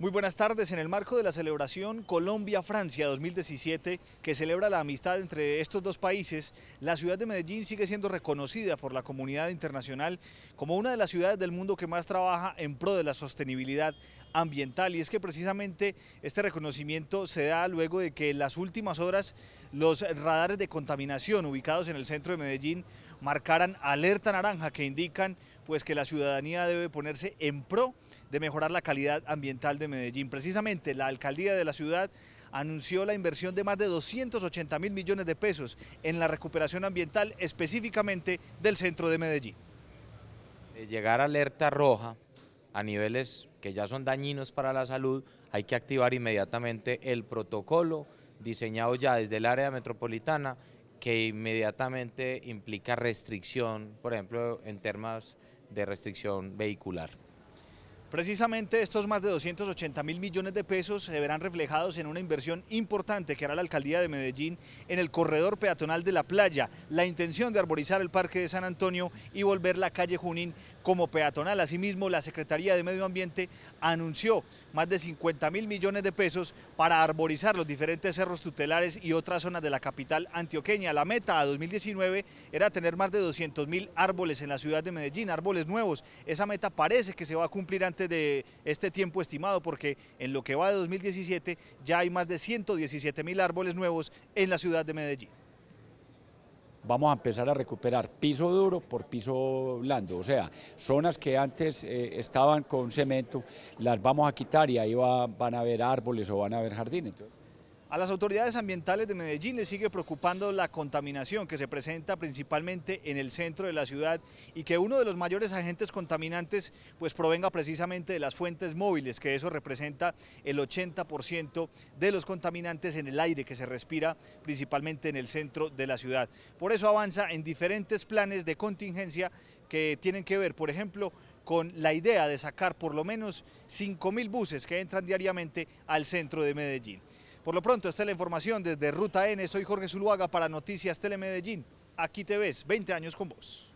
Muy buenas tardes. En el marco de la celebración Colombia-Francia 2017, que celebra la amistad entre estos dos países, la ciudad de Medellín sigue siendo reconocida por la comunidad internacional como una de las ciudades del mundo que más trabaja en pro de la sostenibilidad ambiental. Y es que precisamente este reconocimiento se da luego de que en las últimas horas los radares de contaminación ubicados en el centro de Medellín marcaran alerta naranja que indican pues que la ciudadanía debe ponerse en pro de mejorar la calidad ambiental de Medellín. Precisamente la alcaldía de la ciudad anunció la inversión de más de 280 mil millones de pesos en la recuperación ambiental específicamente del centro de Medellín. De llegar alerta roja a niveles que ya son dañinos para la salud, hay que activar inmediatamente el protocolo diseñado ya desde el área metropolitana que inmediatamente implica restricción, por ejemplo, en términos de restricción vehicular. Precisamente estos más de 280 mil millones de pesos se verán reflejados en una inversión importante que hará la alcaldía de Medellín en el corredor peatonal de la playa, la intención de arborizar el parque de San Antonio y volver la calle Junín como peatonal. Asimismo, la Secretaría de Medio Ambiente anunció más de 50 mil millones de pesos para arborizar los diferentes cerros tutelares y otras zonas de la capital antioqueña. La meta a 2019 era tener más de 200 mil árboles en la ciudad de Medellín, árboles nuevos. Esa meta parece que se va a cumplir antes de este tiempo estimado porque en lo que va de 2017 ya hay más de 117 mil árboles nuevos en la ciudad de Medellín vamos a empezar a recuperar piso duro por piso blando, o sea, zonas que antes eh, estaban con cemento, las vamos a quitar y ahí van a haber árboles o van a haber jardines. A las autoridades ambientales de Medellín les sigue preocupando la contaminación que se presenta principalmente en el centro de la ciudad y que uno de los mayores agentes contaminantes pues provenga precisamente de las fuentes móviles, que eso representa el 80% de los contaminantes en el aire que se respira principalmente en el centro de la ciudad. Por eso avanza en diferentes planes de contingencia que tienen que ver, por ejemplo, con la idea de sacar por lo menos 5.000 buses que entran diariamente al centro de Medellín. Por lo pronto, esta es la información desde Ruta N. Soy Jorge Zuluaga para Noticias Telemedellín. Aquí te ves, 20 años con vos.